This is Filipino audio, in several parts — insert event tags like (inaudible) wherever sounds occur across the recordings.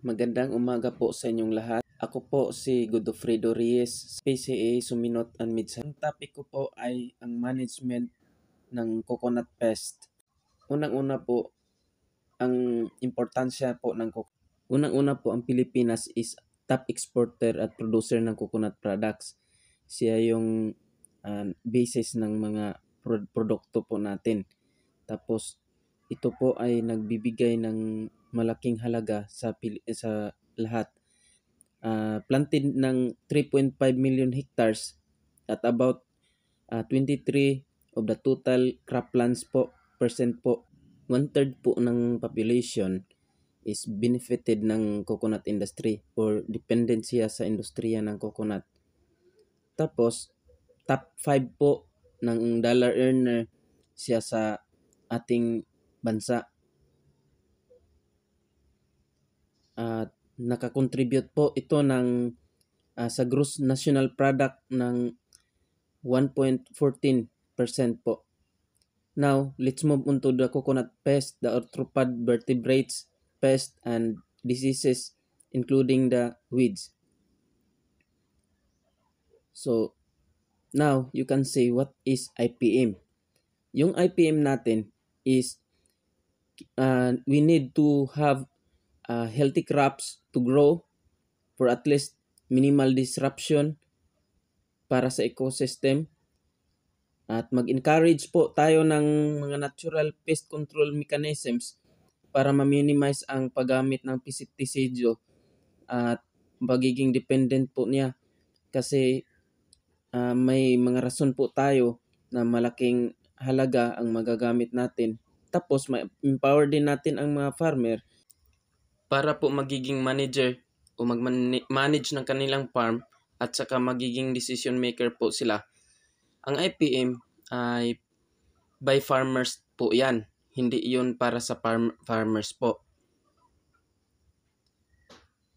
Magandang umaga po sa inyong lahat. Ako po si Godofredo Reyes, PCA Suminot and Midsan. Ang topic ko po ay ang management ng coconut pest. Unang-una po, ang importansya po ng coconut. Unang-una po, ang Pilipinas is top exporter at producer ng coconut products. Siya yung uh, basis ng mga pro- produkto po natin. Tapos, ito po ay nagbibigay ng malaking halaga sa eh, sa lahat. Uh, planted ng 3.5 million hectares at about uh, ah, 23 of the total croplands po percent po one third po ng population is benefited ng coconut industry or dependent sa industriya ng coconut. Tapos top 5 po ng dollar earner siya sa ating bansa. At nakakontribute po ito ng uh, sa gross national product ng 1.14% po. Now, let's move on to the coconut pest, the arthropod vertebrates, pest and diseases, including the weeds. So, now you can say what is IPM. Yung IPM natin is uh, we need to have uh, healthy crops to grow for at least minimal disruption para sa ecosystem. At mag-encourage po tayo ng mga natural pest control mechanisms para ma-minimize ang paggamit ng pesticidyo at magiging dependent po niya kasi uh, may mga rason po tayo na malaking halaga ang magagamit natin tapos, ma-empower din natin ang mga farmer para po magiging manager o mag-manage ng kanilang farm at saka magiging decision maker po sila. Ang IPM ay by farmers po yan. Hindi yun para sa farm, farmers po.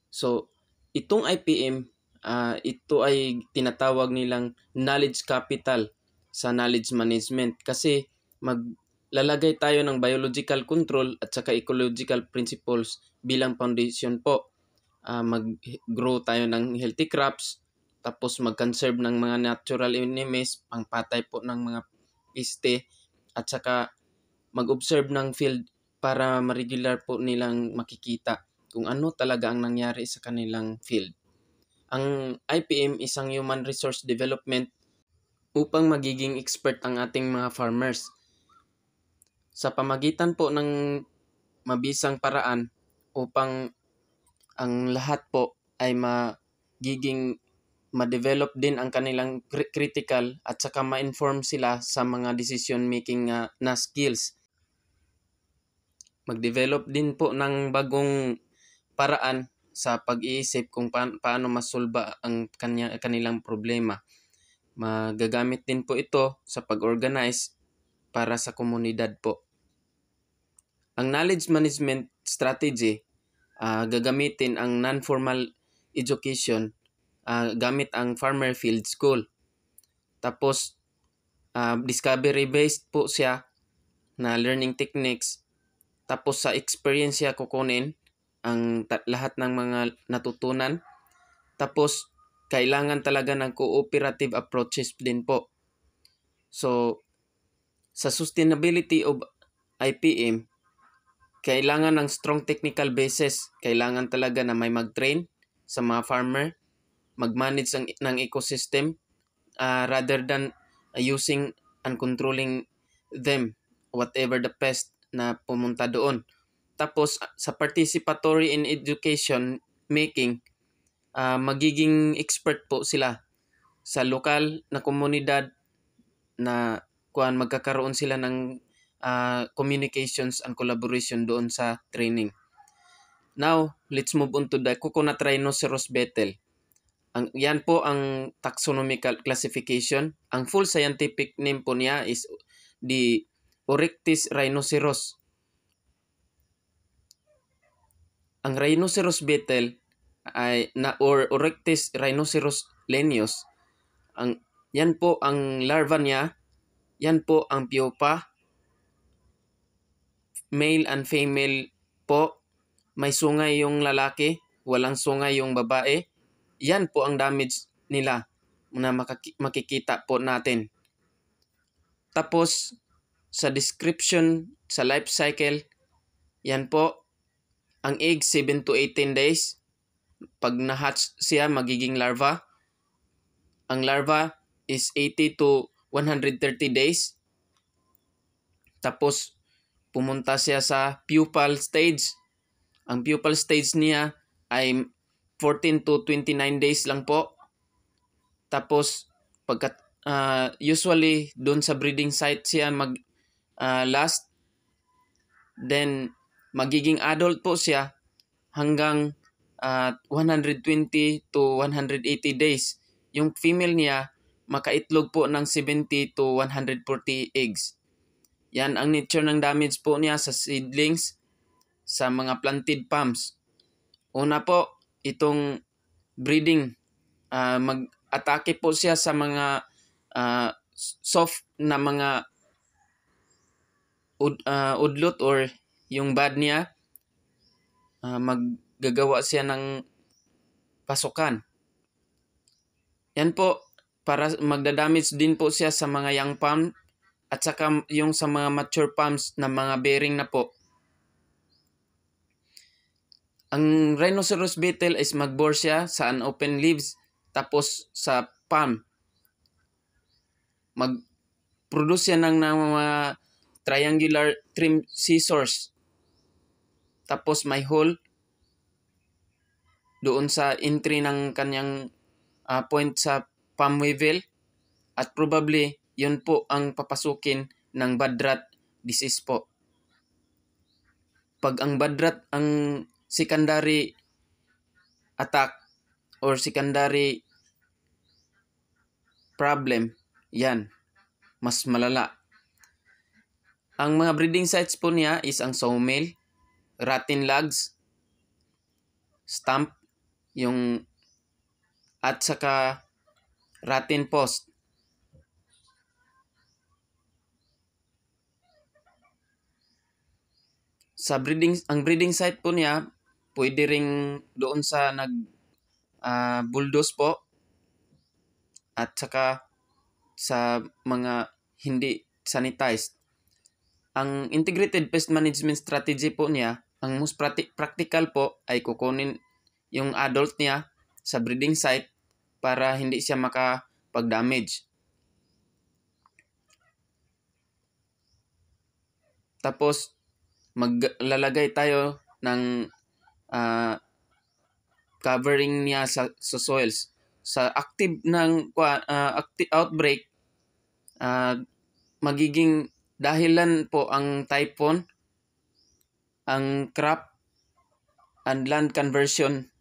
So, itong IPM, uh, ah, ito ay tinatawag nilang knowledge capital sa knowledge management kasi mag lalagay tayo ng biological control at saka ecological principles bilang foundation po. Uh, mag-grow tayo ng healthy crops, tapos mag-conserve ng mga natural enemies, pangpatay po ng mga piste, at saka mag-observe ng field para ma-regular po nilang makikita kung ano talaga ang nangyari sa kanilang field. Ang IPM isang human resource development upang magiging expert ang ating mga farmers sa pamagitan po ng mabisang paraan upang ang lahat po ay magiging ma-develop din ang kanilang critical at saka ma-inform sila sa mga decision making ah, na skills. Mag-develop din po ng bagong paraan sa pag-iisip kung pa- paano masulba ang kanya- kanilang problema. Magagamit din po ito sa pag-organize para sa komunidad po. Ang knowledge management strategy, uh, gagamitin ang non-formal education uh, gamit ang farmer field school. Tapos, uh, discovery-based po siya na learning techniques. Tapos sa experience siya kukunin ang lahat ng mga natutunan. Tapos, kailangan talaga ng cooperative approaches din po. So, sa sustainability of IPM, kailangan ng strong technical basis. Kailangan talaga na may mag-train sa mga farmer, mag-manage ng, ng ecosystem uh, rather than uh, using and controlling them whatever the pest na pumunta doon. Tapos ah, sa participatory in education making, uh, magiging expert po sila sa lokal na komunidad na kuan magkakaroon sila ng uh, communications and collaboration doon sa training. Now, let's move on to the coconut rhinoceros beetle. Ang, yan po ang taxonomical classification. Ang full scientific name po niya is the Oryctis rhinoceros. Ang rhinoceros beetle ay na or Oryctis rhinoceros lenius. Ang yan po ang larva niya yan po ang pupa. Male and female po. May sungay yung lalaki, walang sungay yung babae. Yan po ang damage nila na makikita po natin. Tapos, sa description, sa life cycle, yan po, ang egg 7 to 18 days. Pag na-hatch siya, magiging larva. Ang larva is 80 to 130 days. Tapos, pumunta siya sa pupal stage. Ang pupal stage niya ay 14 to 29 days lang po. Tapos, pagkat, uh, ah, usually, doon sa breeding site siya mag uh, last. Then, magiging adult po siya hanggang uh, ah, 120 to 180 days. Yung female niya makaitlog po ng 70 to 140 eggs. Yan ang nature ng damage po niya sa seedlings sa mga planted palms. Una po, itong breeding. Uh, mag-atake po siya sa mga uh, soft na mga ud, uh, udlot or yung bad niya. Uh, maggagawa siya ng pasukan. Yan po, para magdadamage din po siya sa mga young palm at saka yung sa mga mature palms na mga bearing na po. Ang rhinoceros beetle is magbore siya sa unopen leaves tapos sa palm. Mag-produce siya ng, ng mga triangular trim scissors. Tapos may hole doon sa entry ng kanyang uh, point sa Pamueville at probably yun po ang papasukin ng Badrat disease po. Pag ang Badrat ang secondary attack or secondary problem, yan, mas malala. Ang mga breeding sites po niya is ang sawmill, rotten logs, stump, yung at saka Rotten Post. Sa breeding, ang breeding site po niya, pwede ring doon sa nag uh, bulldoze po at saka sa mga hindi sanitized. Ang integrated pest management strategy po niya, ang most practical po ay kukunin yung adult niya sa breeding site para hindi siya makapag-damage. Tapos, maglalagay tayo ng uh, covering niya sa, sa soils. Sa active ng uh, ah, active outbreak, uh, magiging dahilan po ang typhoon, ang crop, and land conversion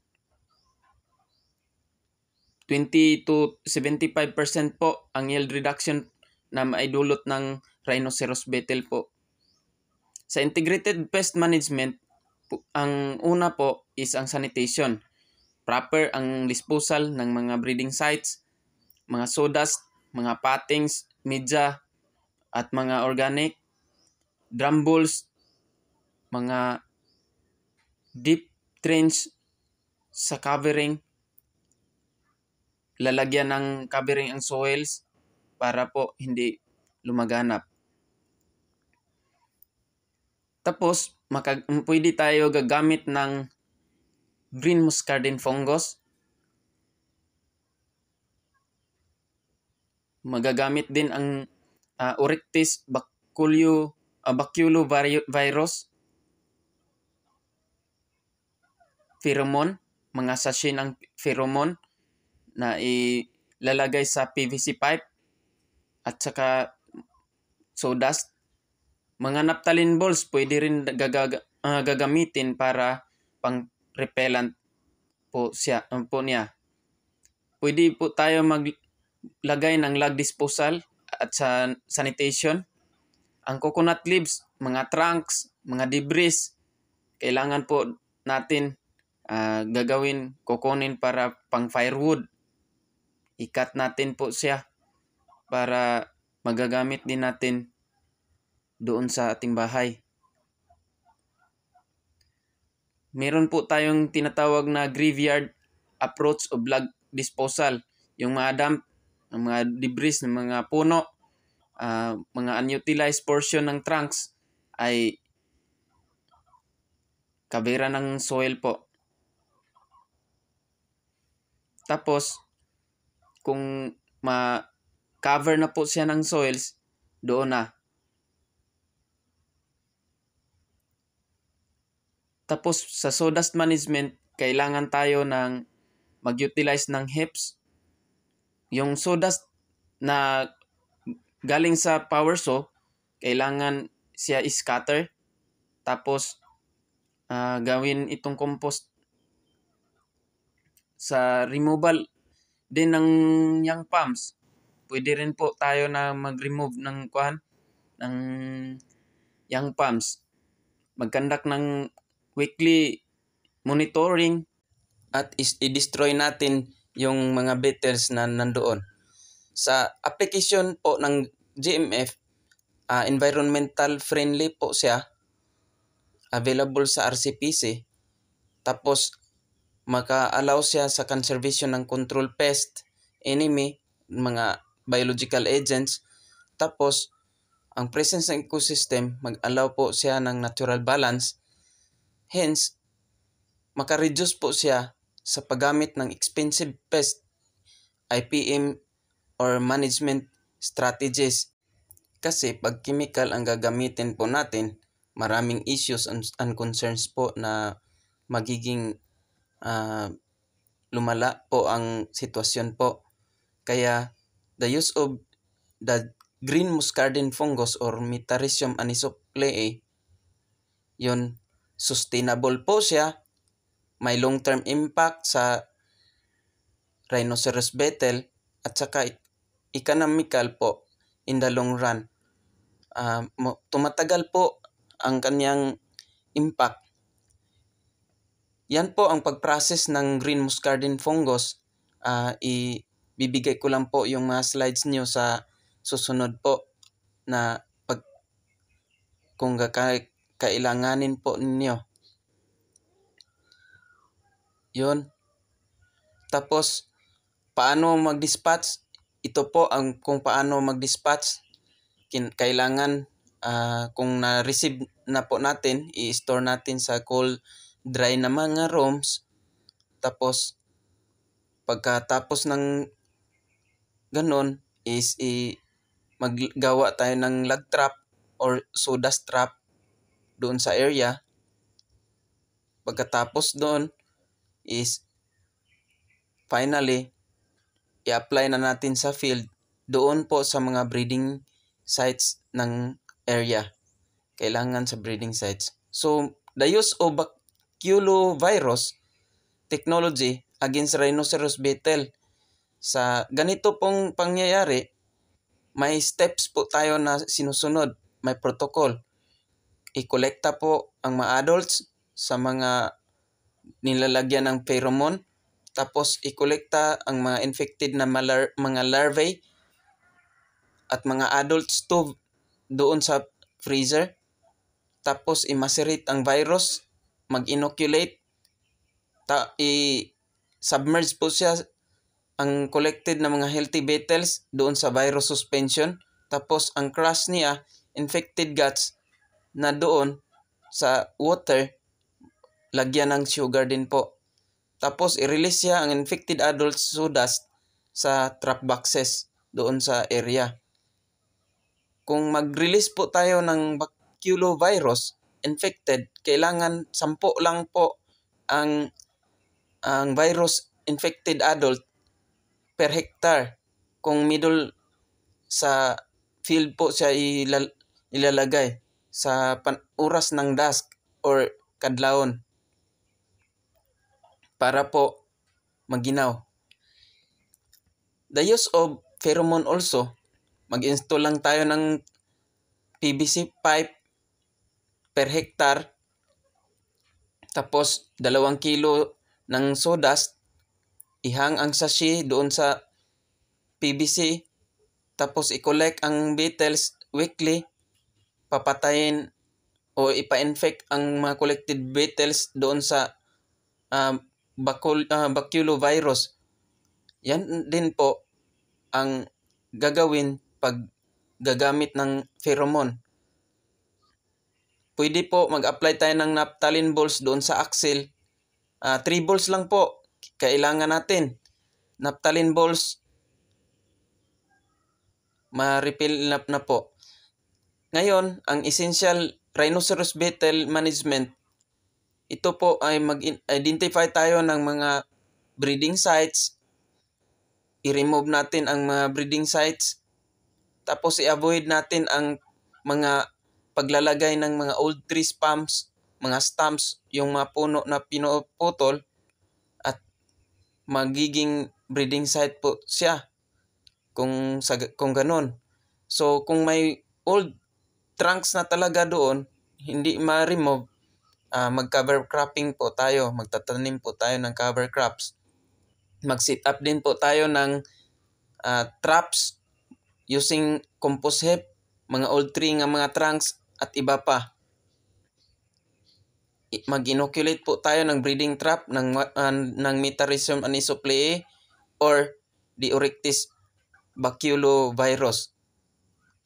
20 to 75% po ang yield reduction na maidulot ng rhinoceros beetle po. Sa integrated pest management, ang una po is ang sanitation. Proper ang disposal ng mga breeding sites, mga sodas, mga patings, media, at mga organic, drum balls, mga deep trench sa covering, lalagyan ng covering ang soils para po hindi lumaganap. Tapos, makag- pwede tayo gagamit ng green muscardine fungus. Magagamit din ang uh, ah, Oryctis baculio, uh, baculovirus pheromone, mga sachin ang pheromone na ilalagay sa PVC pipe at saka sawdust. Mga naphthalene balls pwede rin gagag- uh, ah, gagamitin para pang repellent po, siya, um, po niya. Pwede po tayo maglagay ng lag disposal at sa sanitation. Ang coconut leaves, mga trunks, mga debris, kailangan po natin uh, gagawin, kukunin para pang firewood ikat natin po siya para magagamit din natin doon sa ating bahay. Meron po tayong tinatawag na graveyard approach o log disposal. Yung mga dump, ng mga debris ng mga puno, uh, mga unutilized portion ng trunks ay kabira ng soil po. Tapos, kung ma-cover na po siya ng soils, doon na. Tapos sa sawdust management, kailangan tayo ng mag-utilize ng HEPS. Yung sawdust na galing sa power saw, kailangan siya scatter. Tapos uh, gawin itong compost sa removal din ng young palms. Pwede rin po tayo na mag-remove ng kuan ng young palms. Mag-conduct ng weekly monitoring at i-destroy natin yung mga beetles na nandoon. Sa application po ng GMF, uh, ah, environmental friendly po siya. Available sa RCPC. Tapos maka-allow siya sa conservation ng control pest, enemy, mga biological agents. Tapos, ang presence ng ecosystem, mag-allow po siya ng natural balance. Hence, maka-reduce po siya sa paggamit ng expensive pest, IPM, or management strategies. Kasi pag chemical ang gagamitin po natin, maraming issues and concerns po na magiging uh, lumala po ang sitwasyon po. Kaya the use of the green muscardin fungus or Metarhizium anisocleae, eh, yon sustainable po siya. May long-term impact sa rhinoceros beetle at saka economical po in the long run. Uh, tumatagal po ang kanyang impact yan po ang pag-process ng green muscardine fungus. Uh, ibibigay ko lang po yung mga slides niyo sa susunod po na pag kung ka kailanganin po ninyo. Yun. Tapos, paano mag-dispatch? Ito po ang kung paano mag-dispatch. Kailangan uh, kung na-receive na po natin, i-store natin sa cold dry na mga rooms. Tapos, pagkatapos ng ganun, is i maggawa tayo ng lag trap or soda trap doon sa area. Pagkatapos doon is finally i-apply na natin sa field doon po sa mga breeding sites ng area. Kailangan sa breeding sites. So, the use of baculovirus technology against rhinoceros beetle. Sa ganito pong pangyayari, may steps po tayo na sinusunod, may protocol. i Ikolekta po ang mga adults sa mga nilalagyan ng pheromone, tapos i-collecta ang mga infected na malar- mga larvae at mga adults to doon sa freezer. Tapos i-macerate ang virus mag-inoculate, ta, i-submerge po siya ang collected na mga healthy beetles doon sa virus suspension. Tapos ang crush niya, infected guts na doon sa water, lagyan ng sugar din po. Tapos i-release siya ang infected adult sawdust sa trap boxes doon sa area. Kung mag-release po tayo ng baculovirus, infected, kailangan sampo lang po ang ang virus infected adult per hectare kung middle sa field po siya ilal, ilalagay sa pan- oras ng dusk or kadlaon para po maginaw. The use of pheromone also, mag-install lang tayo ng PVC pipe per hektar Tapos, 2 kilo ng sodas. Ihang ang sashi doon sa PBC. Tapos, i-collect ang beetles weekly. Papatayin o ipa-infect ang mga collected beetles doon sa uh, bacul- uh, baculovirus. Yan din po ang gagawin pag gagamit ng pheromone pwede po mag-apply tayo ng naphthalene balls doon sa axle. 3 uh, balls lang po kailangan natin. Naphthalene balls ma-refill up na po. Ngayon, ang essential rhinoceros beetle management ito po ay mag-identify tayo ng mga breeding sites. I-remove natin ang mga breeding sites. Tapos i-avoid natin ang mga paglalagay ng mga old tree stumps, mga stumps, yung mga puno na pinuputol at magiging breeding site po siya kung sa, kung ganun. So kung may old trunks na talaga doon, hindi ma-remove, uh, mag-cover cropping po tayo, magtatanim po tayo ng cover crops. Mag-sit up din po tayo ng uh, traps using compost heap, mga old tree nga mga trunks at iba pa. Mag-inoculate po tayo ng breeding trap ng, uh, ng Metarhizium anisopleae or Diurictis baculovirus.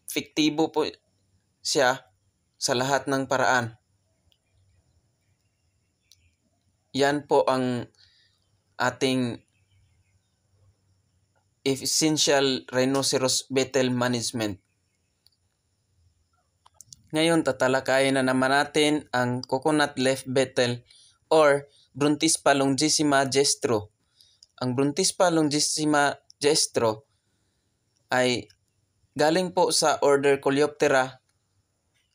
Fiktibo po siya sa lahat ng paraan. Yan po ang ating Essential Rhinoceros Beetle Management. Ngayon tatalakayin na naman natin ang coconut leaf beetle or Bruntispa longissima gestro. Ang Bruntispa longissima gestro ay galing po sa order Coleoptera.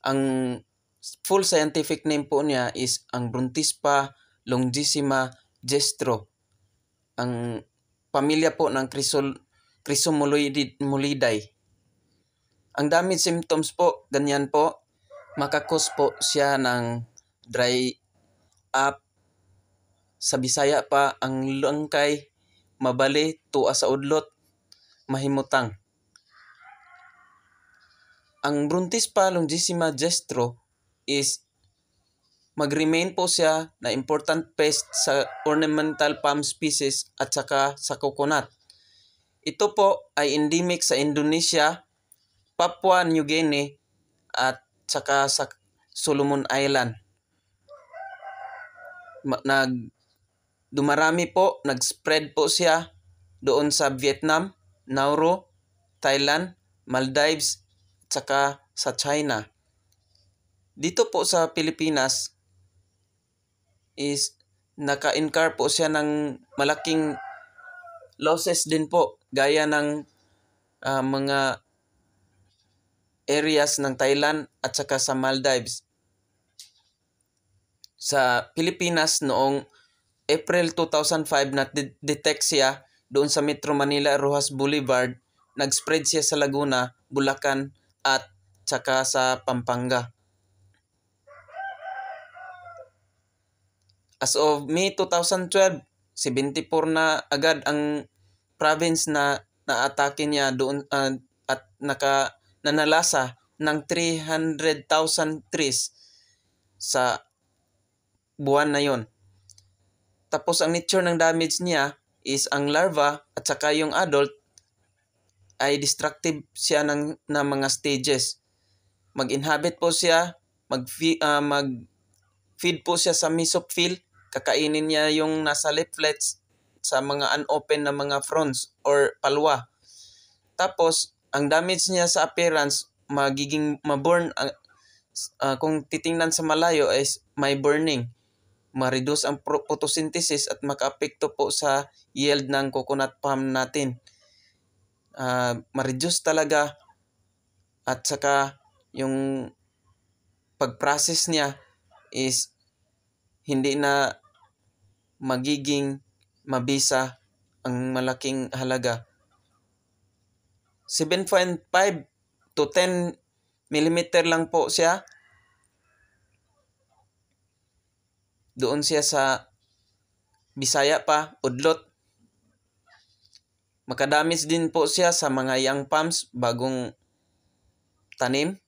Ang full scientific name po niya is ang Bruntispa longissima gestro. Ang pamilya po ng Chrysol Ang damage symptoms po, ganyan po, makakos po siya ng dry up. Sa Bisaya pa, ang langkay, mabali, tuwa sa udlot, mahimutang. Ang bruntis pa longissima gestro is magremain po siya na important pest sa ornamental palm species at saka sa coconut. Ito po ay endemic sa Indonesia, Papua New Guinea at saka sa Solomon Island. Nag dumarami po, nag-spread po siya doon sa Vietnam, Nauru, Thailand, Maldives, saka sa China. Dito po sa Pilipinas is naka-incur po siya ng malaking losses din po gaya ng uh, mga areas ng Thailand at saka sa Maldives. Sa Pilipinas noong April 2005 na detect siya doon sa Metro Manila Rojas Boulevard, nag-spread siya sa Laguna, Bulacan at saka sa Pampanga. As of May 2012, 74 na agad ang province na naatake niya doon uh, at naka na nalasa ng 300,000 trees sa buwan na yon. Tapos ang nature ng damage niya is ang larva at saka yung adult ay destructive siya ng, ng mga stages. Mag-inhabit po siya, mag, uh, mag feed po siya sa mesophyll, kakainin niya yung nasa leaflets sa mga unopen na mga fronds or palwa. Tapos, ang damage niya sa appearance magiging maburn uh, ah, uh, ah, kung titingnan sa malayo is may burning ma-reduce ang photosynthesis at makaapekto po sa yield ng coconut palm natin. Uh, ma-reduce talaga at saka yung pag-process niya is hindi na magiging mabisa ang malaking halaga 7.5 to 10 mm lang po siya. Doon siya sa Bisaya pa, Udlot. Makadamis din po siya sa mga young palms, bagong tanim.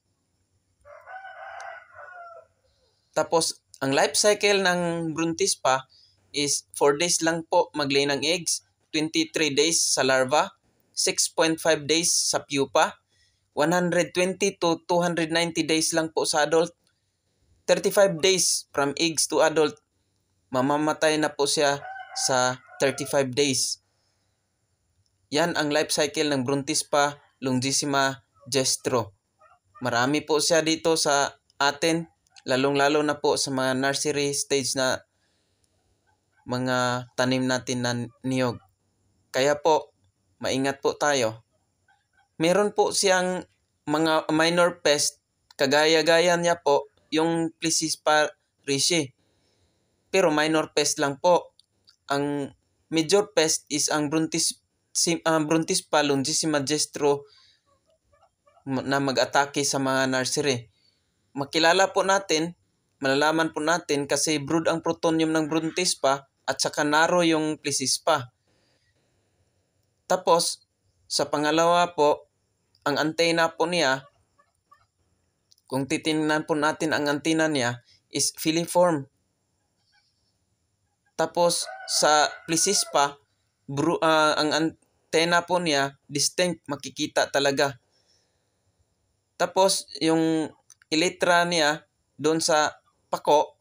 Tapos, ang life cycle ng Bruntis pa is 4 days lang po maglay ng eggs, 23 days sa larva, 6.5 days sa pupa, 120 to 290 days lang po sa adult, 35 days from eggs to adult, mamamatay na po siya sa 35 days. Yan ang life cycle ng Bruntispa longissima gestro. Marami po siya dito sa atin, lalong-lalo na po sa mga nursery stage na mga tanim natin na niyog. Kaya po, maingat po tayo. Meron po siyang mga minor pest, kagaya-gaya niya po yung Plisis parishi. Pero minor pest lang po. Ang major pest is ang Bruntis, uh, ah, Bruntis palungissima gestro na mag-atake sa mga nursery. Makilala po natin, malalaman po natin kasi brood ang protonium ng Bruntis pa at saka naro yung Plisis pa. Tapos, sa pangalawa po, ang antenna po niya, kung titingnan po natin ang antenna niya, is filiform. Tapos, sa plisispa, uh, ah, ang antenna po niya, distinct, makikita talaga. Tapos, yung elytra niya, doon sa pako,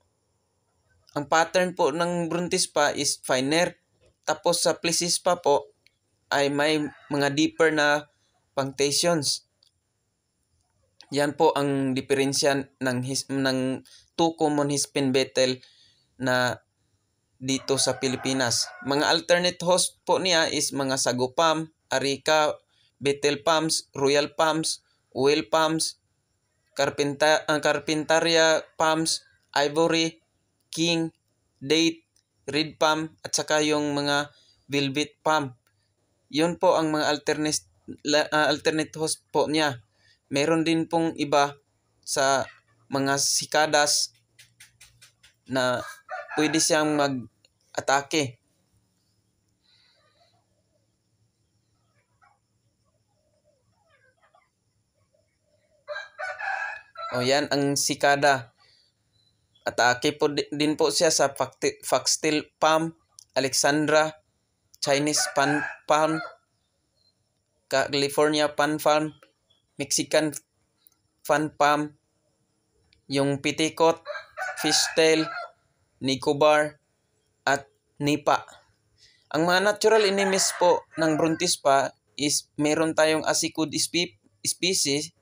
ang pattern po ng bruntis pa is finer. Tapos sa plisis po, ay may mga deeper na punctations. Yan po ang diferensya ng, his, ng two common hispin betel na dito sa Pilipinas. Mga alternate host po niya is mga sagupam, palm, arica, betel palms, royal palms, oil palms, carpenta, uh, ah, carpentaria palms, ivory, king, date, red palm, at saka yung mga velvet palm. Yun po ang mga alternate, uh, alternate host po niya. Meron din pong iba sa mga sikadas na pwede siyang mag-atake. O yan, ang sikada. Atake po din po siya sa Foxtail Pam Alexandra, Chinese Pan Farm, California Pan Farm, Mexican Pan Farm, yung Pitikot, Fishtail, Nicobar, at Nipa. Ang mga natural enemies po ng Brontispa is meron tayong asikod species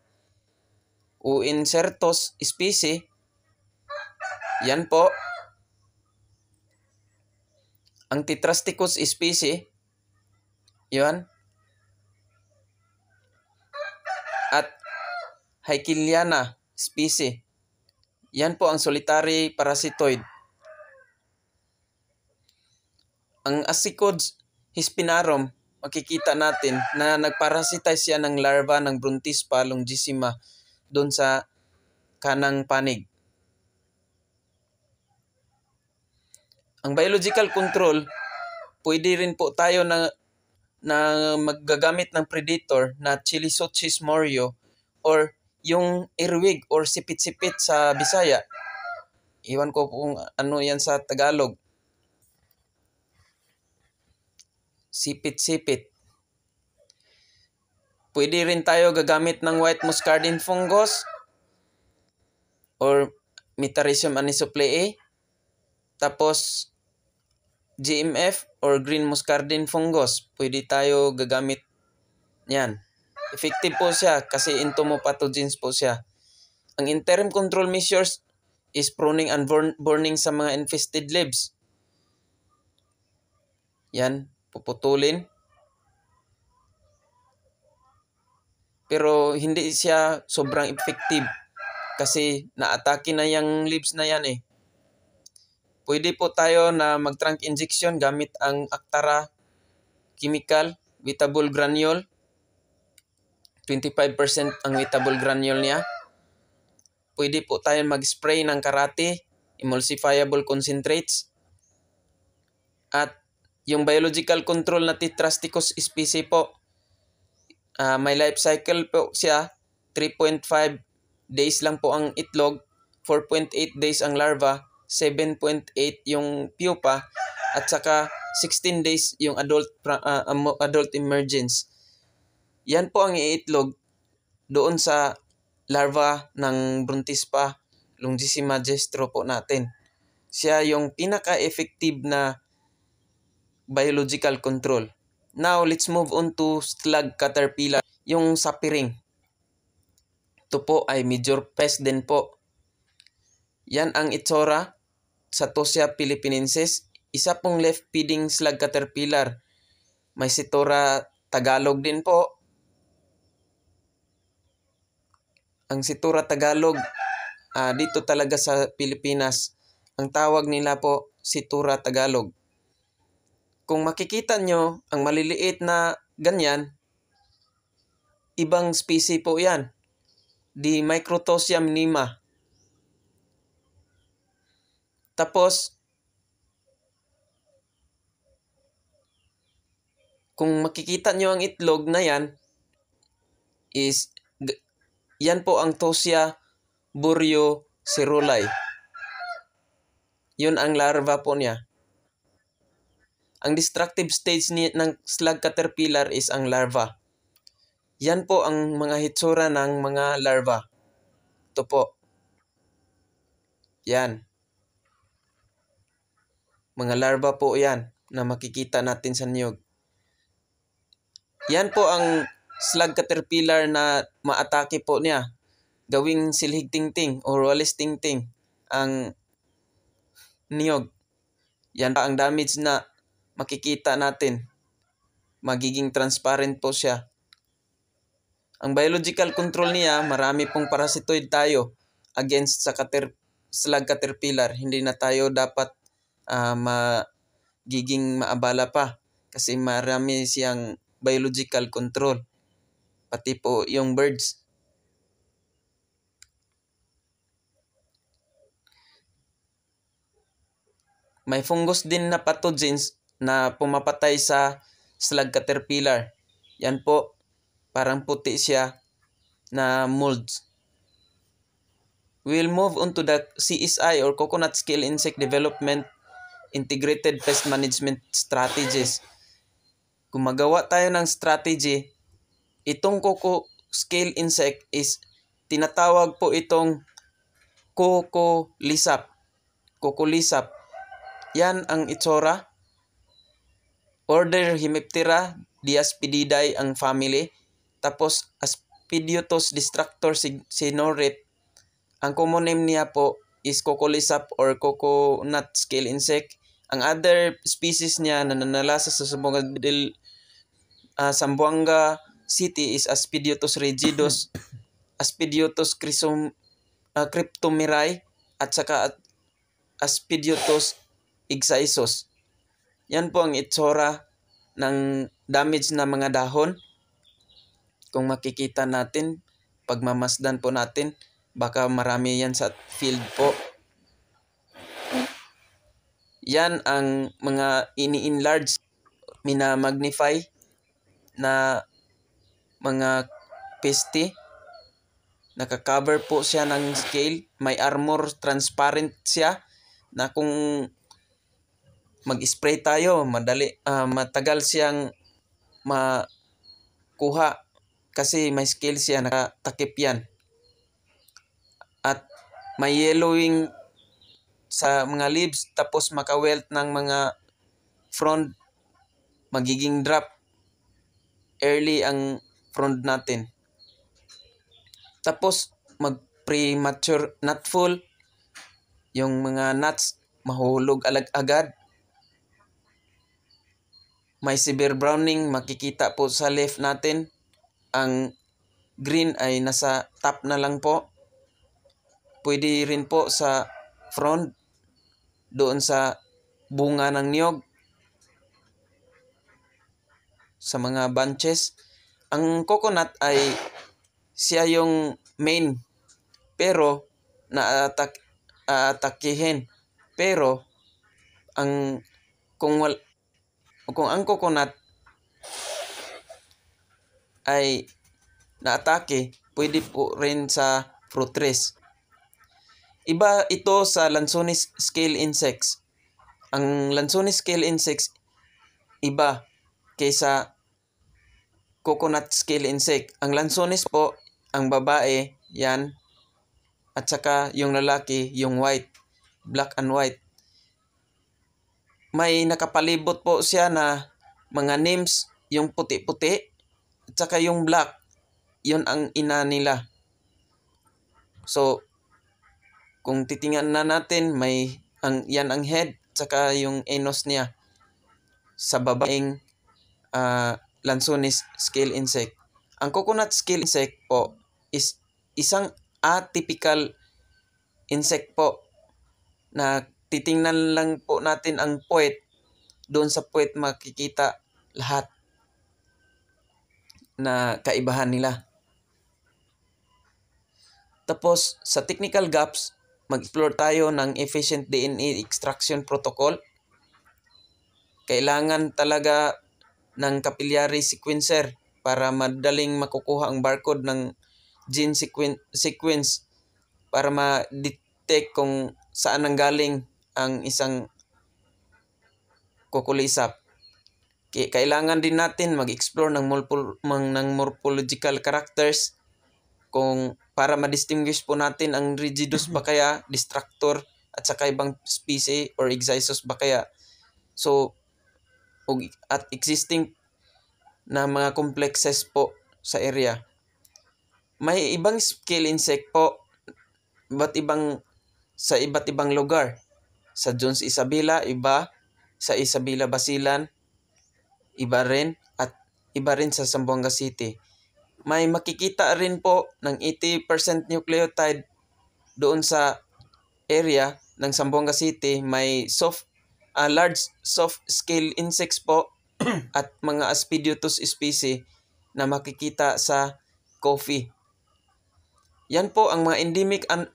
o insertos species. Yan po ang Tetrasticus species, yun, at Haikiliana species. Yan po ang solitary parasitoid. Ang Ascicodes hispinarum, makikita natin na nagparasitize yan ng larva ng Bruntispa longissima doon sa kanang panig. ang biological control, pwede rin po tayo na, na maggagamit ng predator na Chilisochis morio or yung irwig or sipit-sipit sa Bisaya. Iwan ko kung ano yan sa Tagalog. Sipit-sipit. Pwede rin tayo gagamit ng white muscardine fungus or Metarhizium anisopleae. Tapos, GMF or green muscardine fungus, pwede tayo gagamit yan. Effective po siya kasi entomopathogens po siya. Ang interim control measures is pruning and burning sa mga infested leaves. Yan, puputulin. Pero hindi siya sobrang effective kasi naatake na yung leaves na yan eh. Pwede po tayo na mag-trunk injection gamit ang Actara chemical, wheatable granule. 25% ang wheatable granule niya. Pwede po tayo mag-spray ng karate, emulsifiable concentrates. At yung biological control na Tetrasticus species po, uh, may life cycle po siya, 3.5 days lang po ang itlog, 4.8 days ang larva, 7.8 yung pupa at saka 16 days yung adult uh, adult emergence. Yan po ang iitlog doon sa larva ng Bruntispa longissima gestro po natin. Siya yung pinaka-effective na biological control. Now, let's move on to slug caterpillar, yung sapiring. Ito po ay major pest din po. Yan ang itsura sa Tosia philippinensis, isa pong left feeding slug caterpillar. May Sitora Tagalog din po. Ang Sitora Tagalog, uh, dito talaga sa Pilipinas, ang tawag nila po Situra Tagalog. Kung makikita nyo, ang maliliit na ganyan, ibang species po yan. Di Microtosia minima. Tapos, kung makikita nyo ang itlog na yan, is, yan po ang Tosia Burio Cerulay. Yun ang larva po niya. Ang destructive stage ni, ng slug caterpillar is ang larva. Yan po ang mga hitsura ng mga larva. Ito po. Yan. Mga larva po yan na makikita natin sa niyog. Yan po ang slug caterpillar na maatake po niya. Gawing silhig tingting o walis tingting ang niyog. Yan pa ang damage na makikita natin. Magiging transparent po siya. Ang biological control niya, marami pong parasitoid tayo against sa cater slug caterpillar. Hindi na tayo dapat uh, magiging maabala pa kasi marami siyang biological control. Pati po yung birds. May fungus din na pathogens na pumapatay sa slug caterpillar. Yan po, parang puti siya na molds. We'll move on to the CSI or coconut scale insect development integrated pest management strategies. Kung magawa tayo ng strategy, itong coco scale insect is tinatawag po itong coco lisap. Coco lisap. Yan ang itsura. Order Hemiptera diaspididae ang family. Tapos Aspidiotus distractor sinorit. Ang common name niya po is cocolisap or coconut scale insect. Ang other species niya na nanalasa sa Sambuanga del uh, Sambuanga City is Aspidiotus rigidus, (laughs) Aspidiotus chrysom, uh, ah, cryptomerae at saka at Aspidiotus ixaisus. Yan po ang itsura ng damage na mga dahon. Kung makikita natin, pagmamasdan po natin, baka marami yan sa field po. Yan ang mga ini-enlarge, minamagnify na mga piste. Nakakover po siya ng scale. May armor, transparent siya na kung mag-spray tayo, madali, uh, matagal siyang makuha kasi may scale siya, nakatakip yan. At may yellowing sa mga leaves tapos makawelt ng mga frond magiging drop early ang frond natin. Tapos mag-premature nut nutfall yung mga nuts mahuhulog alag agad. May severe browning makikita po sa left natin. Ang green ay nasa top na lang po. Pwede rin po sa front doon sa bunga ng niyog, sa mga bunches. Ang coconut ay siya yung main pero naatak atakihin pero ang kung wal kung ang coconut ay naatake pwede po rin sa fruit trees Iba ito sa Lansonis scale insects. Ang Lansonis scale insects iba kaysa coconut scale insect. Ang Lansonis po, ang babae, yan. At saka yung lalaki, yung white, black and white. May nakapalibot po siya na mga nymphs, yung puti-puti, at saka yung black. Yun ang ina nila. So, kung titingnan na natin, may ang, yan ang head, saka yung anus niya sa babaeng uh, ah, Lansonis scale insect. Ang coconut scale insect po is isang atypical insect po na titingnan lang po natin ang poet Doon sa poet makikita lahat na kaibahan nila. Tapos sa technical gaps, mag-explore tayo ng efficient DNA extraction protocol. Kailangan talaga ng capillary sequencer para madaling makukuha ang barcode ng gene sequen sequence para ma-detect kung saan nanggaling ang isang kukulisap. Kailangan din natin mag-explore ng, ng morphological characters kung para ma-distinguish po natin ang rigidus ba mm-hmm. kaya, distractor, at saka ibang species or excisus ba kaya. So, at existing na mga complexes po sa area. May ibang scale insect po, but ibang sa iba't ibang lugar. Sa Jones Isabela, iba. Sa Isabela Basilan, iba rin. At iba rin sa Zamboanga City may makikita rin po ng 80% nucleotide doon sa area ng Sambuanga City. May soft, uh, large soft-scale insects po (clears throat) at mga Aspidiotus species na makikita sa coffee. Yan po ang mga endemic and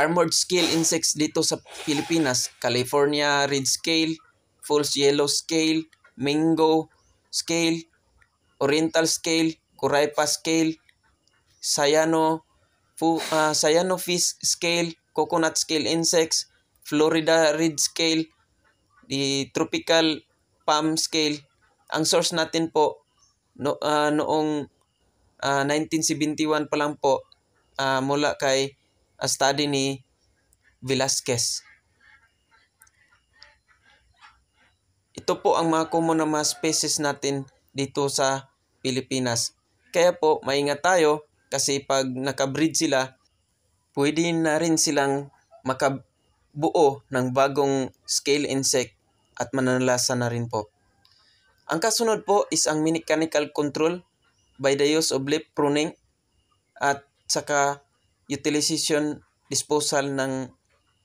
armored scale insects dito sa Pilipinas, California red scale, false yellow scale, mango scale, oriental scale, Curaipa scale, Sayano, fu, uh, Sayano fish scale, coconut scale insects, Florida red scale, the tropical palm scale. Ang source natin po no, uh, noong uh, ah, 1971 pa lang po uh, mula kay uh, study ni Velasquez. Ito po ang mga common na mga species natin dito sa Pilipinas. Kaya po, maingat tayo kasi pag nakabreed sila, pwede na rin silang makabuo ng bagong scale insect at mananalasa na rin po. Ang kasunod po is ang mechanical control by the use of leaf pruning at saka utilization disposal ng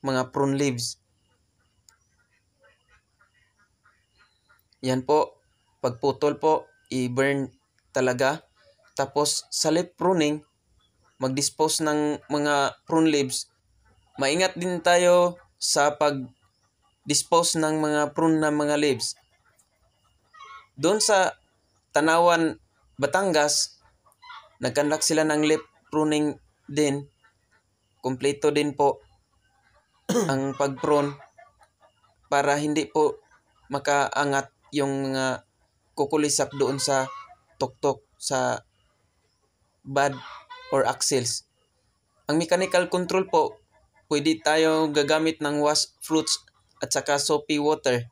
mga prune leaves. Yan po, pagputol po, i-burn talaga tapos sa leaf pruning, mag-dispose ng mga prune leaves. Maingat din tayo sa pag-dispose ng mga prune na mga leaves. Doon sa Tanawan, Batangas, nagkandak sila ng leaf pruning din. Kompleto din po (clears throat) ang pag-prune para hindi po makaangat yung mga kukulisak doon sa tuktok sa bad, or axles. Ang mechanical control po, pwede tayo gagamit ng wash fruits at saka soapy water.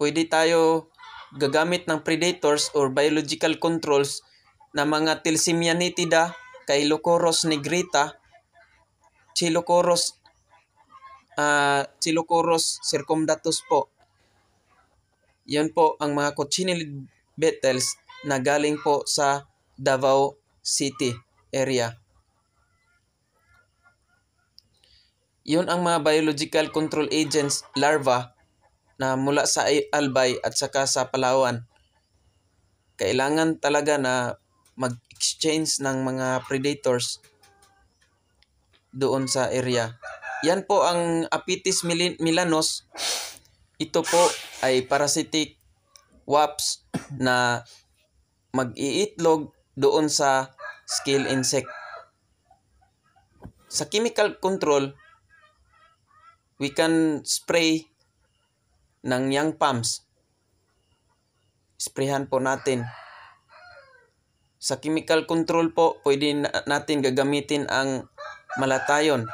Pwede tayo gagamit ng predators or biological controls na mga Tilsimia nitida kay Locoros nigrita, Chilocoros uh, Chilocoros circumdatus po. Yan po ang mga coccinid beetles na galing po sa Davao City area. Yun ang mga biological control agents larva na mula sa Albay at saka sa Palawan. Kailangan talaga na mag-exchange ng mga predators doon sa area. Yan po ang Apitis milanos. Ito po ay parasitic wasps na mag-iitlog doon sa skill insect. Sa chemical control, we can spray ng yang pumps. Sprayhan po natin. Sa chemical control po, pwede natin gagamitin ang malatayon.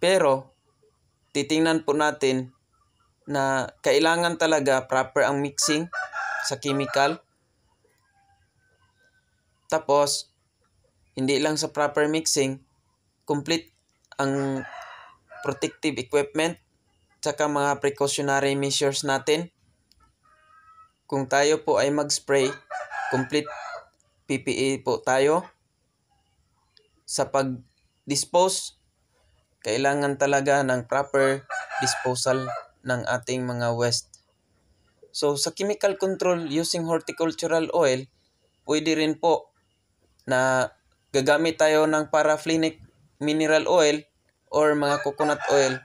Pero, titingnan po natin na kailangan talaga proper ang mixing sa chemical. Tapos, hindi lang sa proper mixing, complete ang protective equipment tsaka mga precautionary measures natin. Kung tayo po ay mag-spray, complete PPE po tayo. Sa pag-dispose, kailangan talaga ng proper disposal ng ating mga west. So sa chemical control using horticultural oil, pwede rin po na gagamit tayo ng paraffinic mineral oil or mga coconut oil.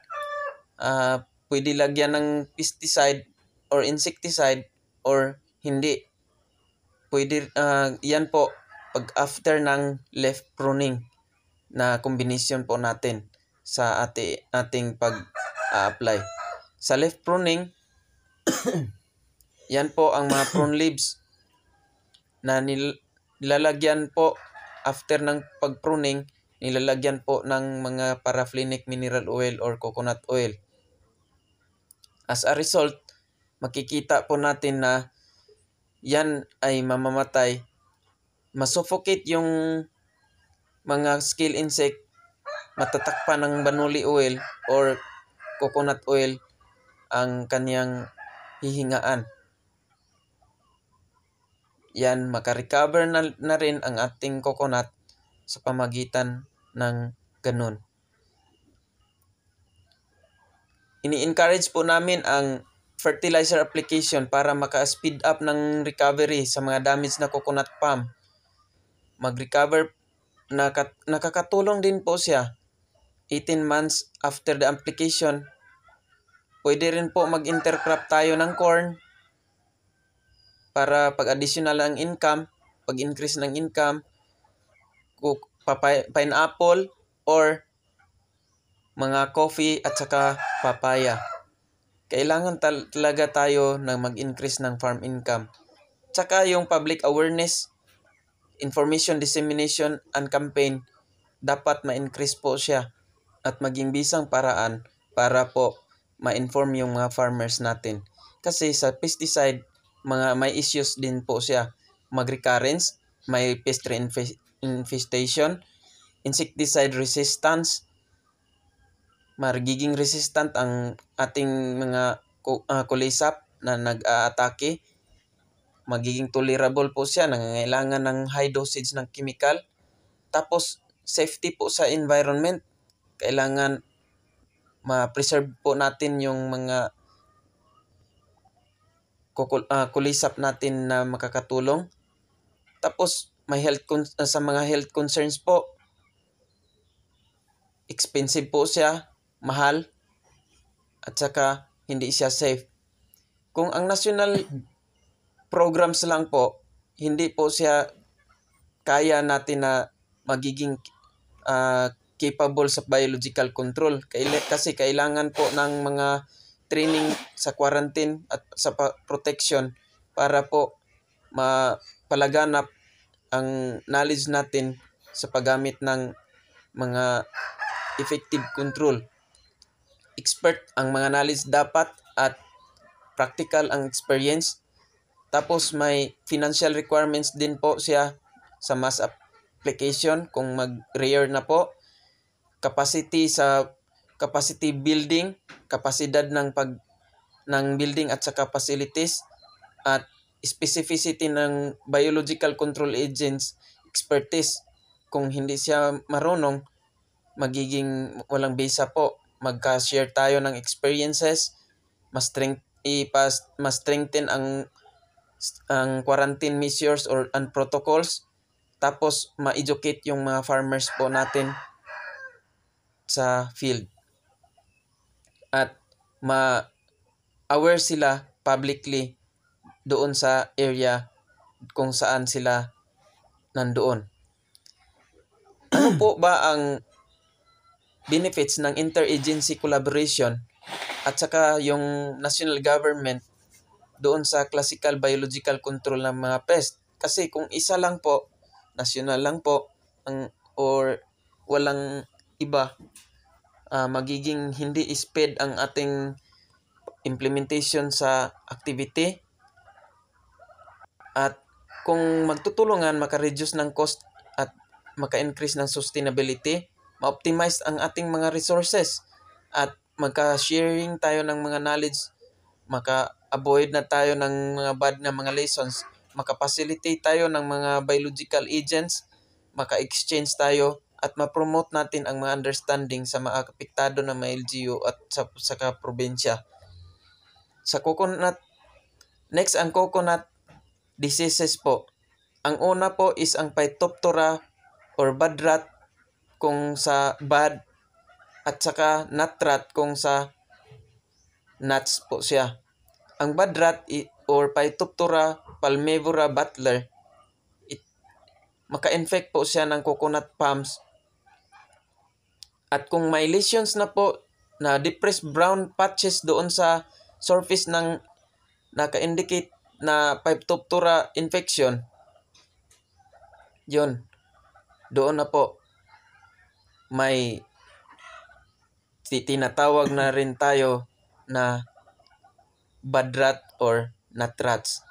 Uh, pwede lagyan ng pesticide or insecticide or hindi. Pwede, uh, yan po pag after ng leaf pruning na kombinasyon po natin sa ati, ating pag-apply. Sa leaf pruning, (coughs) yan po ang mga prune leaves na nil- nilalagyan po after ng pagpruning, nilalagyan po ng mga paraffinic mineral oil or coconut oil. As a result, makikita po natin na yan ay mamamatay. Masuffocate yung mga scale insect, matatakpan ng banuli oil or coconut oil ang kaniyang hihingaan. Yan, makarecover na, na rin ang ating coconut sa pamagitan ng ganun. Ini-encourage po namin ang fertilizer application para maka-speed up ng recovery sa mga damage na coconut palm. Mag-recover, nakakatulong din po siya 18 months after the application Pwede rin po mag-intercrop tayo ng corn para pag additional ang income, pag increase ng income, papaya, pineapple or mga coffee at saka papaya. Kailangan tal- talaga tayo na mag-increase ng farm income. Tsaka yung public awareness, information dissemination and campaign, dapat ma-increase po siya at maging bisang paraan para po ma-inform yung mga farmers natin. Kasi sa pesticide, mga may issues din po siya. Mag-recurrence, may pest infestation, insecticide resistance, magiging resistant ang ating mga ah, kulisap na nag-aatake. Magiging tolerable po siya, nangangailangan ng high dosage ng chemical. Tapos, safety po sa environment. Kailangan ma-preserve po natin yung mga kukul, uh, kulisap natin na makakatulong. Tapos may health con- uh, sa mga health concerns po expensive po siya, mahal at saka hindi siya safe. Kung ang national programs lang po, hindi po siya kaya natin na magiging uh, capable sa biological control. Kaila- kasi kailangan po ng mga training sa quarantine at sa protection para po mapalaganap ang knowledge natin sa paggamit ng mga effective control. Expert ang mga knowledge dapat at practical ang experience. Tapos may financial requirements din po siya sa mass application kung mag-rear na po capacity sa capacity building, kapasidad ng pag ng building at saka facilities at specificity ng biological control agents expertise kung hindi siya marunong magiging walang bisa po magka-share tayo ng experiences mas strength ipas mas strengthen ang ang quarantine measures or and protocols tapos ma-educate yung mga farmers po natin sa field. At ma-aware sila publicly doon sa area kung saan sila nandoon. (clears throat) Ano po ba ang benefits ng interagency collaboration at saka yung national government doon sa classical biological control ng mga pest? Kasi kung isa lang po, national lang po, ang, or walang iba, uh, magiging hindi speed ang ating implementation sa activity at kung magtutulungan maka-reduce ng cost at maka-increase ng sustainability, ma-optimize ang ating mga resources at magka-sharing tayo ng mga knowledge, maka-avoid na tayo ng mga bad na mga lessons, maka-facilitate tayo ng mga biological agents, maka-exchange tayo at ma-promote natin ang mga understanding sa mga apektado ng mga LGU at sa, sa probinsya. Sa coconut, next ang coconut diseases po. Ang una po is ang Phytophthora or bad rat kung sa bad at saka nut rat kung sa nuts po siya. Ang bad rat or Phytophthora palmevora butler, it, maka-infect po siya ng coconut palms at kung may lesions na po na depressed brown patches doon sa surface ng naka-indicate na Phytophthora infection, yun, doon na po may tinatawag na rin tayo na bad rat or nut rats.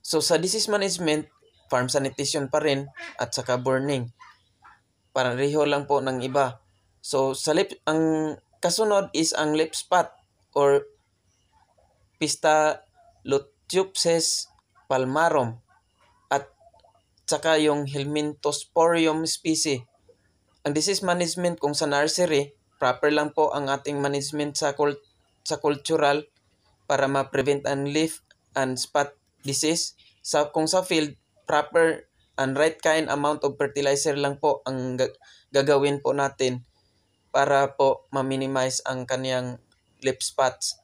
So sa disease management, farm sanitation pa rin at saka burning. Pareho lang po ng iba. So sa lip, ang kasunod is ang lip spot or pista Lutiopsis palmarum at saka yung Helminthosporium species. Ang disease management kung sa nursery, proper lang po ang ating management sa, cult- sa cultural para ma-prevent ang leaf and spot disease. Sa, kung sa field, proper and right kind amount of fertilizer lang po ang gagawin po natin para po ma-minimize ang kanyang leaf spots.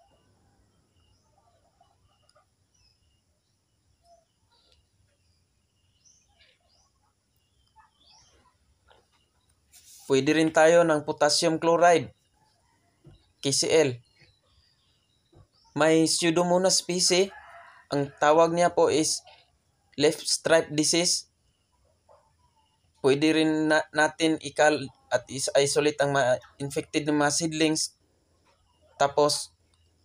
Pwede rin tayo ng potassium chloride, KCl. May pseudomonas species, ang tawag niya po is left stripe disease, pwede rin na, natin ikal at isolate ang mga infected ng mga seedlings. Tapos,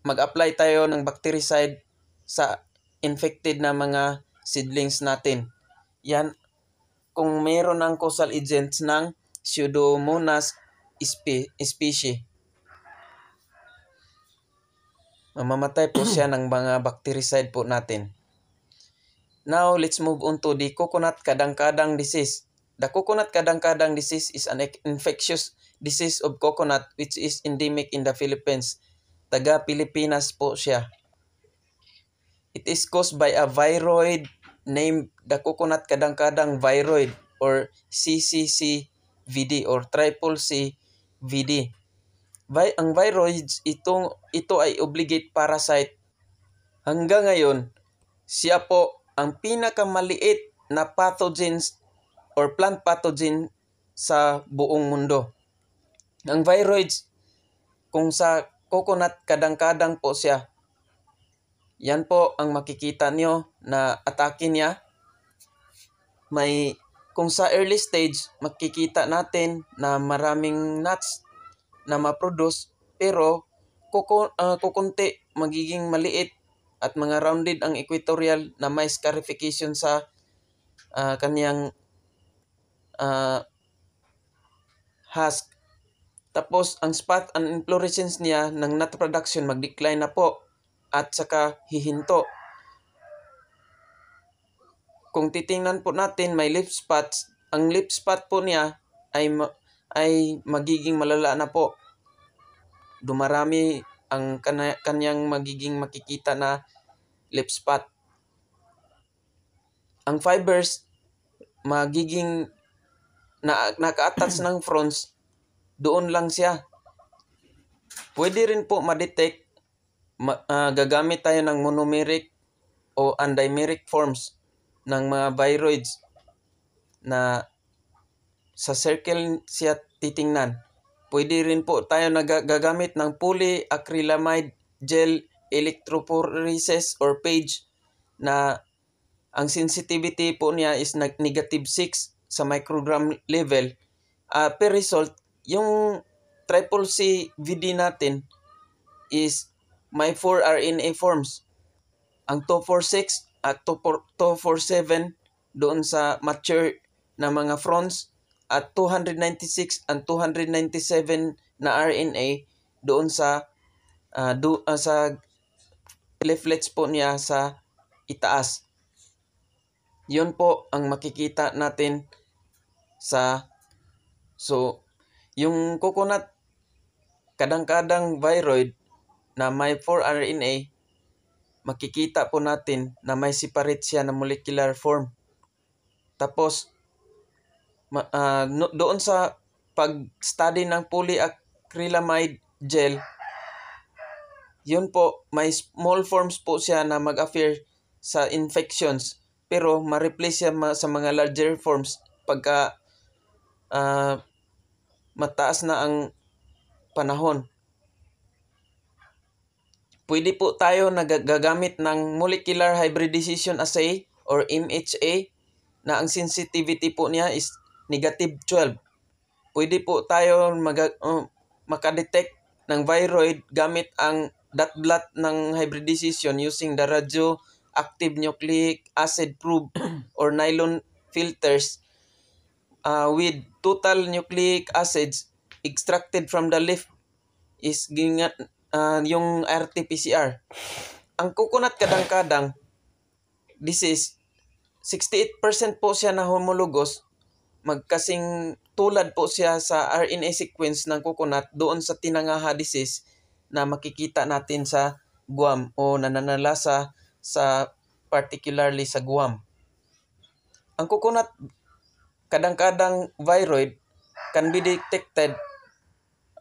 mag-apply tayo ng bactericide sa infected na mga seedlings natin. Yan, kung meron ng causal agents ng pseudomonas spe species. Mamamatay po siya ng mga bactericide po natin. Now, let's move on to the coconut kadang-kadang disease. The coconut kadang-kadang disease is an infectious disease of coconut which is endemic in the Philippines. Taga Pilipinas po siya. It is caused by a viroid named the coconut kadang-kadang viroid or CCCVD or triple C VD. Vi- ang viroids, itong, ito ay obligate parasite. Hanggang ngayon, siya po ang pinakamaliit na pathogens or plant pathogen sa buong mundo. Ang viroids, kung sa coconut, kadang-kadang po siya. Yan po ang makikita nyo na atake niya. May, kung sa early stage, makikita natin na maraming nuts na ma-produce pero ah, kukunti, magiging maliit at mga rounded ang equatorial na may scarification sa uh, ah, kanyang uh, ah, husk. Tapos ang spot and inflorescence niya ng nut production mag-decline na po at saka hihinto. Kung titingnan po natin may leaf spots, ang leaf spot po niya ay ay magiging malala na po. Dumarami ang kanyang magiging makikita na lip spot. Ang fibers magiging na, naka-attach ng fronts doon lang siya. Pwede rin po ma-detect ma, uh, gagamit tayo ng monomeric o undimeric forms ng mga viroids na sa circle siya titingnan. Pwede rin po tayo nagagamit ng polyacrylamide gel electrophoresis or PAGE na ang sensitivity po niya is negative 6 sa microgram level. Uh, per result, yung triple C VD natin is may 4 RNA forms. Ang 246 at 247 doon sa mature na mga fronts at 296 and 297 na RNA doon sa uh, do, uh, sa leaflets po niya sa itaas. Yun po ang makikita natin sa so yung coconut kadang-kadang viroid na may 4RNA makikita po natin na may separate siya na molecular form. Tapos uh, no, doon sa pag-study ng polyacrylamide gel, yun po, may small forms po siya na mag-affair sa infections pero ma-replace siya ma- sa mga larger forms pagka uh, mataas na ang panahon. Pwede po tayo nagagamit ng Molecular Hybridization Assay or MHA na ang sensitivity po niya is negative 12. Pwede po tayo mag- uh, makadetect ng viroid gamit ang dot blot ng hybridization using the radioactive nucleic acid probe (clears throat) or nylon filters uh, with total nucleic acids extracted from the leaf is gingat uh, yung RT-PCR. Ang coconut kadang-kadang this is 68% po siya na homologous magkasing tulad po siya sa RNA sequence ng coconut doon sa tinangaha disease na makikita natin sa Guam o nananalasa sa particularly sa Guam. Ang coconut kadang-kadang viroid can be detected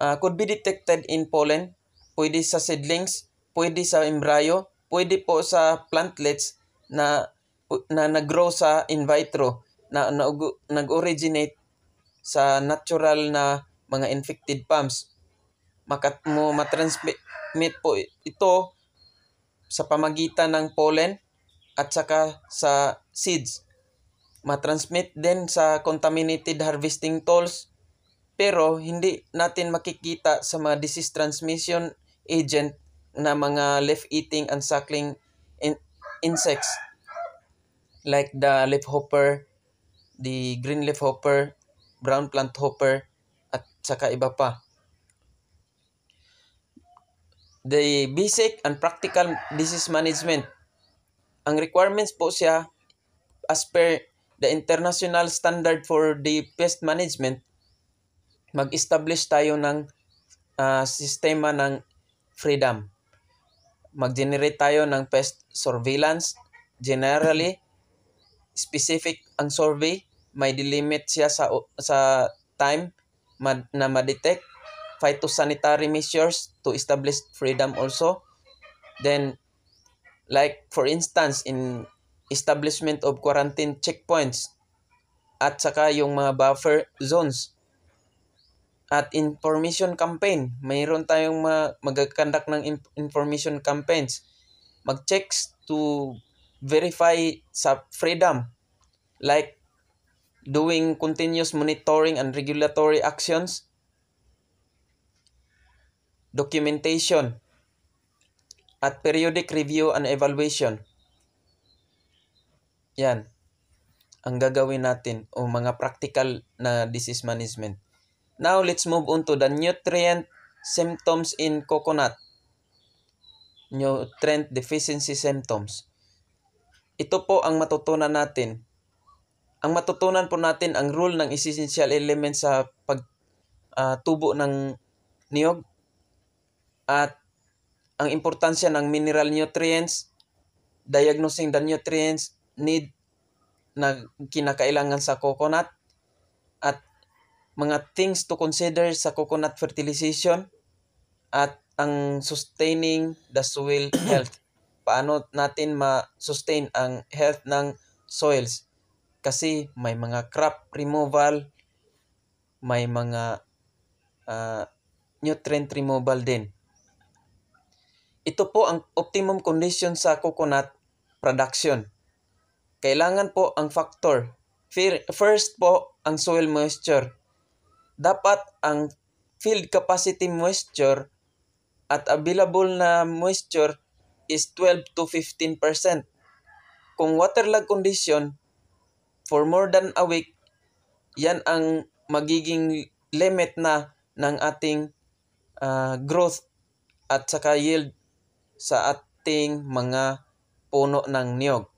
uh, could be detected in pollen, pwede sa seedlings, pwede sa embryo, pwede po sa plantlets na na naggrow sa in vitro na, na nag-originate sa natural na mga infected palms. Makat mo matransmit po ito sa pamagitan ng pollen at saka sa seeds. Matransmit din sa contaminated harvesting tools pero hindi natin makikita sa mga disease transmission agent na mga leaf-eating and suckling in- insects like the leafhopper the green leaf hopper, brown plant hopper, at saka iba pa. The basic and practical disease management. Ang requirements po siya as per the international standard for the pest management, mag-establish tayo ng uh, sistema ng freedom. Mag-generate tayo ng pest surveillance, generally, specific ang survey, may delimit siya sa sa time na ma-detect phytosanitary measures to establish freedom also then like for instance in establishment of quarantine checkpoints at saka yung mga buffer zones at information campaign mayroon tayong mag ng information campaigns mag-checks to verify sa freedom like doing continuous monitoring and regulatory actions, documentation, at periodic review and evaluation. Yan. Ang gagawin natin o mga practical na disease management. Now, let's move on to the nutrient symptoms in coconut. Nutrient deficiency symptoms. Ito po ang matutunan natin ang matutunan po natin ang rule ng essential element sa pagtubo ah, uh, ng niyog at ang importansya ng mineral nutrients, diagnosing the nutrients need na kinakailangan sa coconut at mga things to consider sa coconut fertilization at ang sustaining the soil health. Paano natin ma-sustain ang health ng soils? kasi may mga crop removal, may mga uh, nutrient removal din. Ito po ang optimum condition sa coconut production. Kailangan po ang factor. First po ang soil moisture. Dapat ang field capacity moisture at available na moisture is 12 to 15%. Kung water condition, for more than a week, yan ang magiging limit na ng ating uh, growth at saka yield sa ating mga puno ng niyog.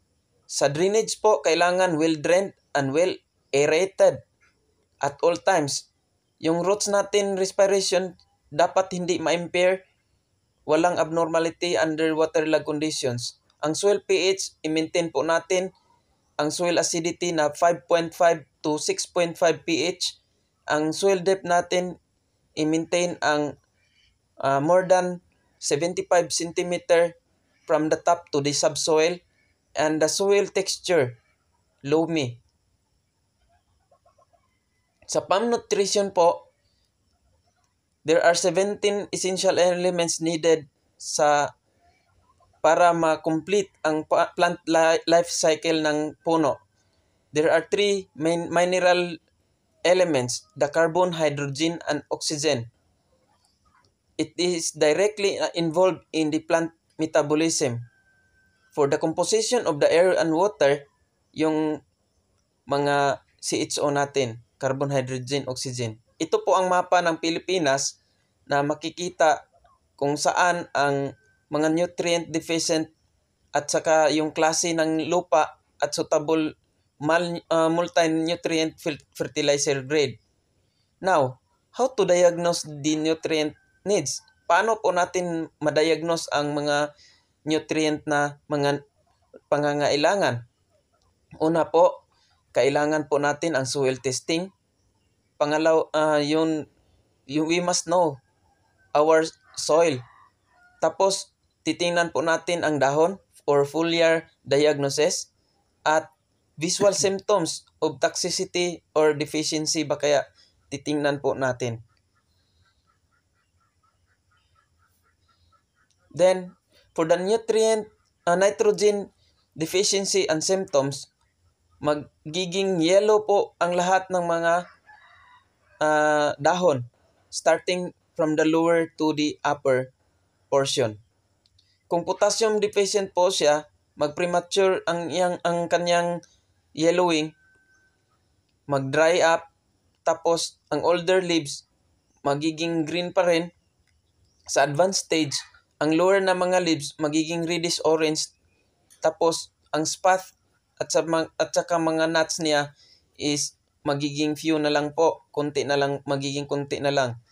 Sa drainage po, kailangan well drained and well aerated at all times. Yung roots natin respiration dapat hindi ma-impair, walang abnormality under water lag conditions. Ang soil pH, i-maintain po natin ang soil acidity na 5.5 to 6.5 pH. Ang soil depth natin i-maintain ang uh, more than 75 cm from the top to the subsoil and the soil texture loamy. Sa palm nutrition po, there are 17 essential elements needed sa para ma-complete ang plant life cycle ng puno. There are three main mineral elements, the carbon, hydrogen, and oxygen. It is directly uh, involved in the plant metabolism. For the composition of the air and water, yung mga CHO natin, carbon, hydrogen, oxygen. Ito po ang mapa ng Pilipinas na makikita kung saan ang mga nutrient deficient at saka yung klase ng lupa at suitable mal, uh, multi-nutrient fertilizer grade. Now, how to diagnose the nutrient needs? Paano po natin madiagnose ang mga nutrient na mga pangangailangan? Una po, kailangan po natin ang soil testing. Pangalaw, uh, yun, you, we must know our soil. Tapos, titingnan po natin ang dahon or foliar diagnosis at visual (clears throat) symptoms of toxicity or deficiency ba kaya titingnan po natin. Then, for the nutrient uh, nitrogen deficiency and symptoms, magiging yellow po ang lahat ng mga uh, dahon starting from the lower to the upper portion. Kung potassium deficient po siya, magpremature ang, yang, ang kanyang yellowing, magdry up, tapos ang older leaves, magiging green pa rin. Sa advanced stage, ang lower na mga leaves, magiging reddish orange. Tapos, ang spath at, sa, at saka mga nuts niya is magiging few na lang po, konti na lang, magiging konti na lang.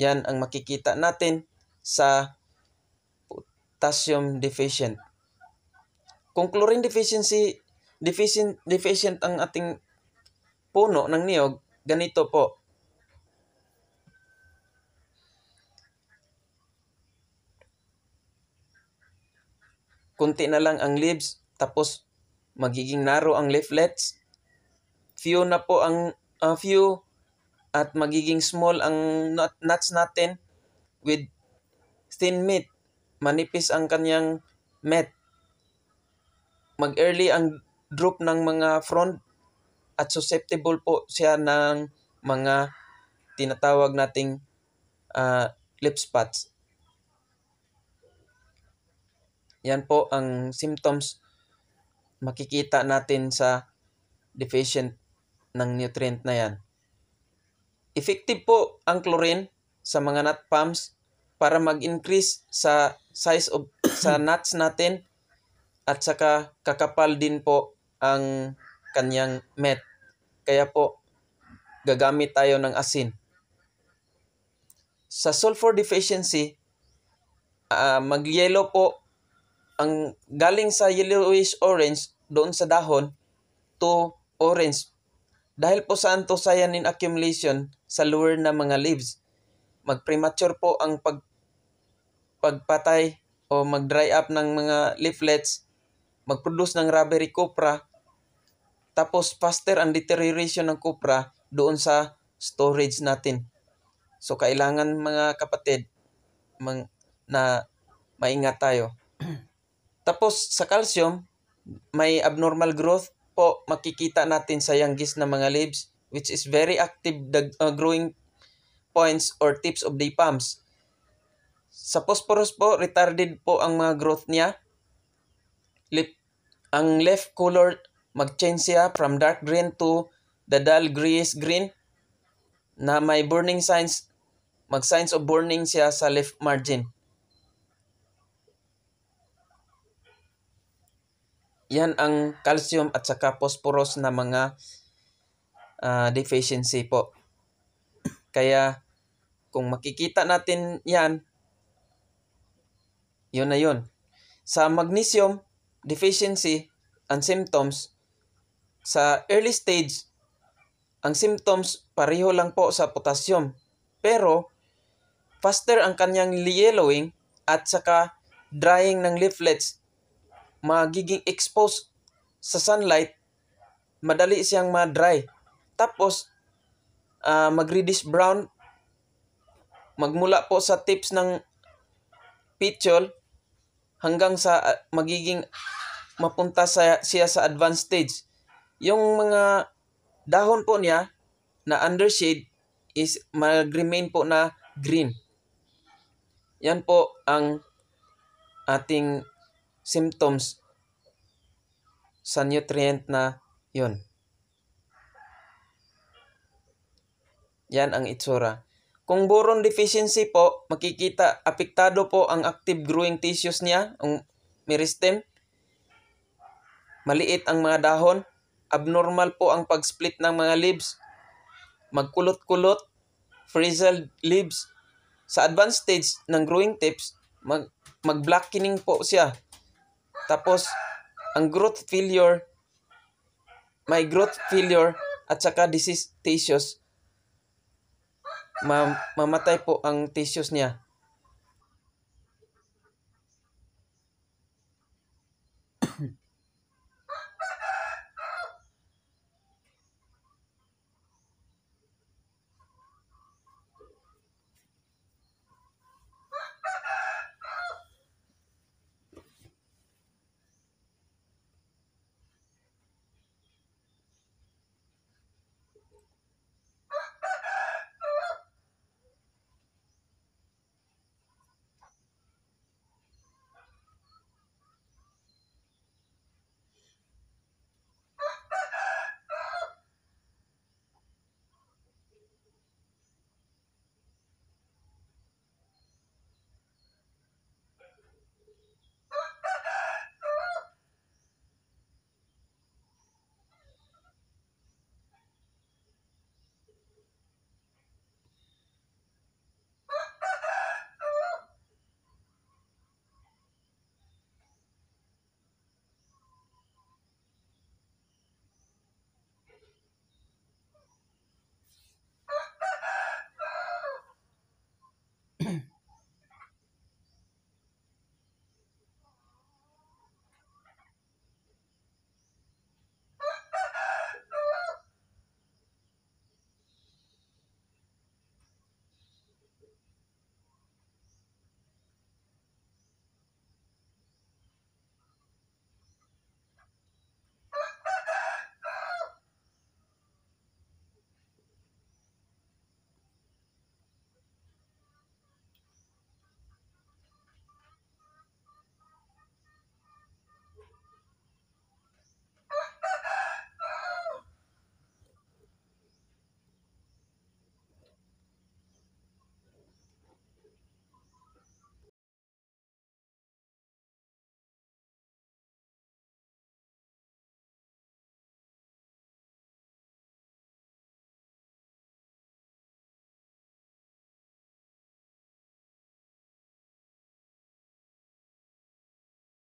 Yan ang makikita natin sa potassium deficient. Kung chlorine deficiency deficient deficient ang ating puno ng niyog, ganito po. Kunti na lang ang leaves, tapos magiging naro ang leaflets. Few na po ang uh, few at magiging small ang nuts natin with thin meat manipis ang kanyang met. Mag-early ang drop ng mga front at susceptible po siya ng mga tinatawag nating uh, lip spots. Yan po ang symptoms makikita natin sa deficient ng nutrient na yan. Effective po ang chlorine sa mga nut palms para mag-increase sa size of (clears throat) sa nuts natin at saka kakapal din po ang kanyang met. Kaya po gagamit tayo ng asin. Sa sulfur deficiency, uh, ah, magyelo po ang galing sa yellowish orange doon sa dahon to orange dahil po sa anthocyanin accumulation sa lower na mga leaves. magpremature po ang pag pagpatay o mag-dry up ng mga leaflets, mag-produce ng rubbery copra, tapos faster ang deterioration ng copra doon sa storage natin. So kailangan mga kapatid mang, na maingat tayo. (clears throat) Tapos sa calcium, may abnormal growth po makikita natin sa yanggis na mga leaves which is very active the uh, growing points or tips of the palms. Sa phosphorus po, retarded po ang mga growth niya. Lip, ang left color, mag-change siya from dark green to the dull grayish green na may burning signs, mag-signs of burning siya sa left margin. Yan ang calcium at saka phosphorus na mga uh, deficiency po. Kaya kung makikita natin yan, yun na yun. Sa magnesium deficiency and symptoms, sa early stage, ang symptoms pareho lang po sa potassium. Pero, faster ang kanyang yellowing at saka drying ng leaflets. Magiging exposed sa sunlight, madali siyang ma-dry. Tapos, uh, mag-reddish brown magmula po sa tips ng petiole, hanggang sa ah, magiging mapunta sa, siya sa advanced stage. Yung mga dahon po niya na undershade is mag-remain po na green. Yan po ang ating symptoms sa nutrient na yon. Yan ang itsura. Kung boron deficiency po, makikita apektado po ang active growing tissues niya, ang meristem. Maliit ang mga dahon. Abnormal po ang pag-split ng mga leaves. Magkulot-kulot, frizzled leaves. Sa advanced stage ng growing tips, mag mag-blackening po siya. Tapos, ang growth failure, may growth failure at saka disease tissues ma mamatay po ang tissues niya.